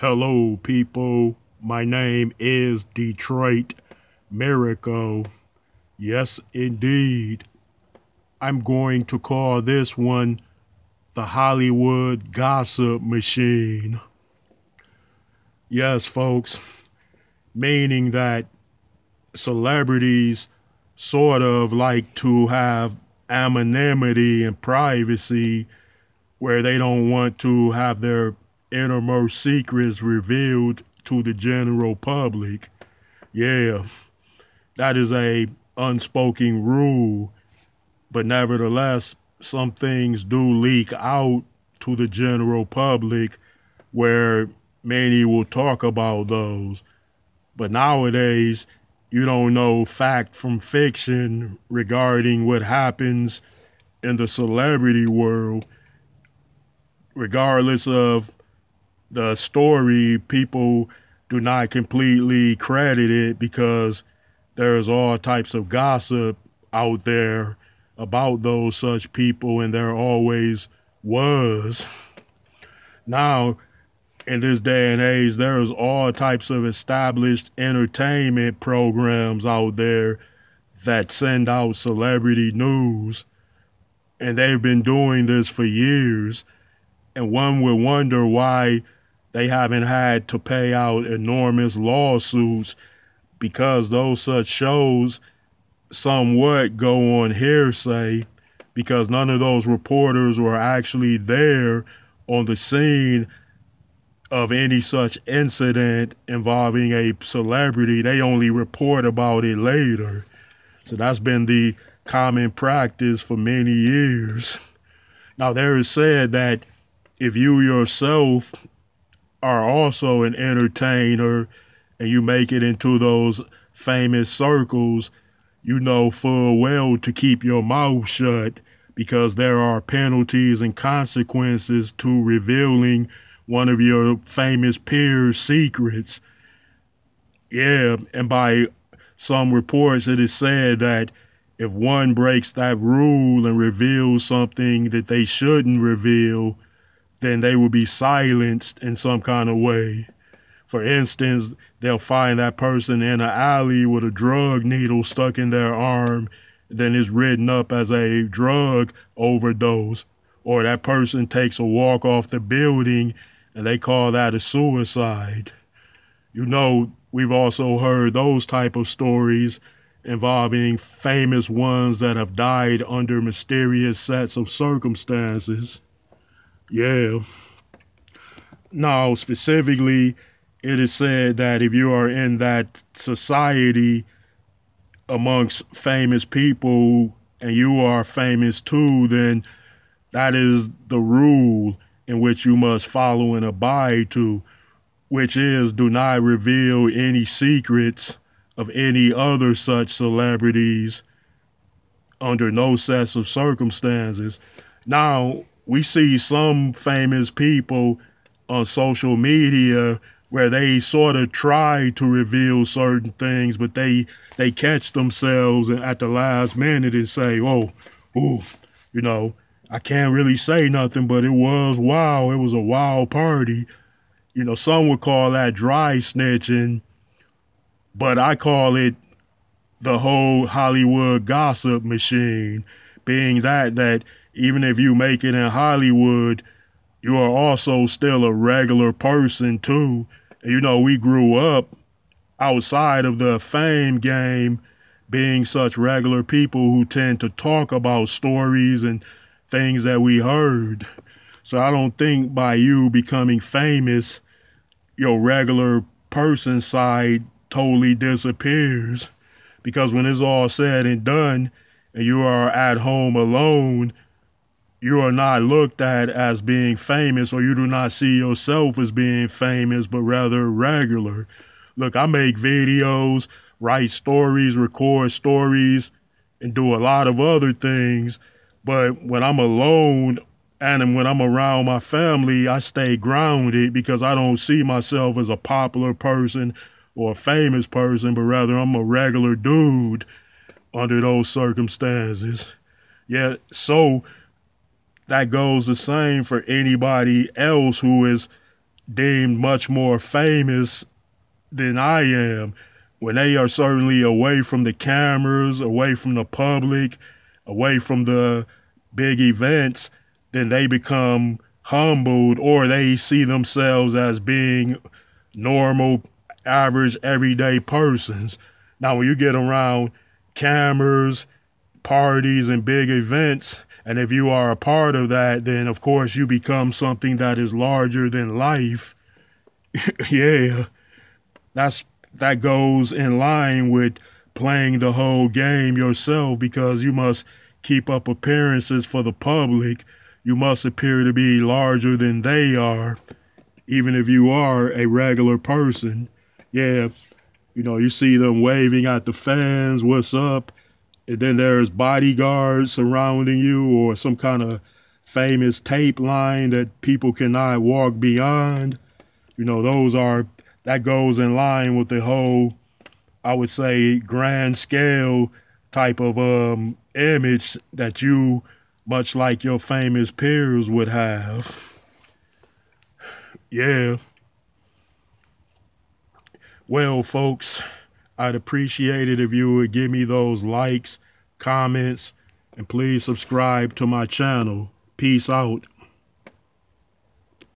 Hello, people. My name is Detroit Miracle. Yes, indeed. I'm going to call this one the Hollywood Gossip Machine. Yes, folks, meaning that celebrities sort of like to have anonymity and privacy where they don't want to have their innermost secrets revealed to the general public. Yeah, that is a unspoken rule, but nevertheless, some things do leak out to the general public where many will talk about those. But nowadays, you don't know fact from fiction regarding what happens in the celebrity world, regardless of the story, people do not completely credit it because there's all types of gossip out there about those such people, and there always was. Now, in this day and age, there's all types of established entertainment programs out there that send out celebrity news, and they've been doing this for years. And one would wonder why they haven't had to pay out enormous lawsuits because those such shows somewhat go on hearsay because none of those reporters were actually there on the scene of any such incident involving a celebrity. They only report about it later. So that's been the common practice for many years. Now, there is said that if you yourself are also an entertainer and you make it into those famous circles, you know full well to keep your mouth shut because there are penalties and consequences to revealing one of your famous peers' secrets. Yeah, and by some reports, it is said that if one breaks that rule and reveals something that they shouldn't reveal, then they will be silenced in some kind of way. For instance, they'll find that person in an alley with a drug needle stuck in their arm, then it's written up as a drug overdose. Or that person takes a walk off the building and they call that a suicide. You know, we've also heard those type of stories involving famous ones that have died under mysterious sets of circumstances. Yeah. Now, specifically, it is said that if you are in that society amongst famous people and you are famous too, then that is the rule in which you must follow and abide to, which is do not reveal any secrets of any other such celebrities under no sets of circumstances. Now, we see some famous people on social media where they sort of try to reveal certain things, but they they catch themselves at the last minute and say, "Oh, ooh, you know, I can't really say nothing, but it was wild. It was a wild party." You know, some would call that dry snitching, but I call it the whole Hollywood gossip machine, being that that even if you make it in Hollywood, you are also still a regular person too. You know, we grew up outside of the fame game being such regular people who tend to talk about stories and things that we heard. So I don't think by you becoming famous, your regular person side totally disappears. Because when it's all said and done, and you are at home alone, you are not looked at as being famous or you do not see yourself as being famous, but rather regular. Look, I make videos, write stories, record stories, and do a lot of other things. But when I'm alone and when I'm around my family, I stay grounded because I don't see myself as a popular person or a famous person, but rather I'm a regular dude under those circumstances. Yeah, so that goes the same for anybody else who is deemed much more famous than I am. When they are certainly away from the cameras, away from the public, away from the big events, then they become humbled or they see themselves as being normal, average, everyday persons. Now, when you get around cameras, parties, and big events, and if you are a part of that, then of course you become something that is larger than life. yeah. That's that goes in line with playing the whole game yourself because you must keep up appearances for the public. You must appear to be larger than they are, even if you are a regular person. Yeah, you know, you see them waving at the fans, what's up? And then there's bodyguards surrounding you or some kind of famous tape line that people cannot walk beyond. You know, those are, that goes in line with the whole, I would say, grand scale type of um, image that you, much like your famous peers, would have. Yeah. Well, folks, I'd appreciate it if you would give me those likes, comments, and please subscribe to my channel. Peace out.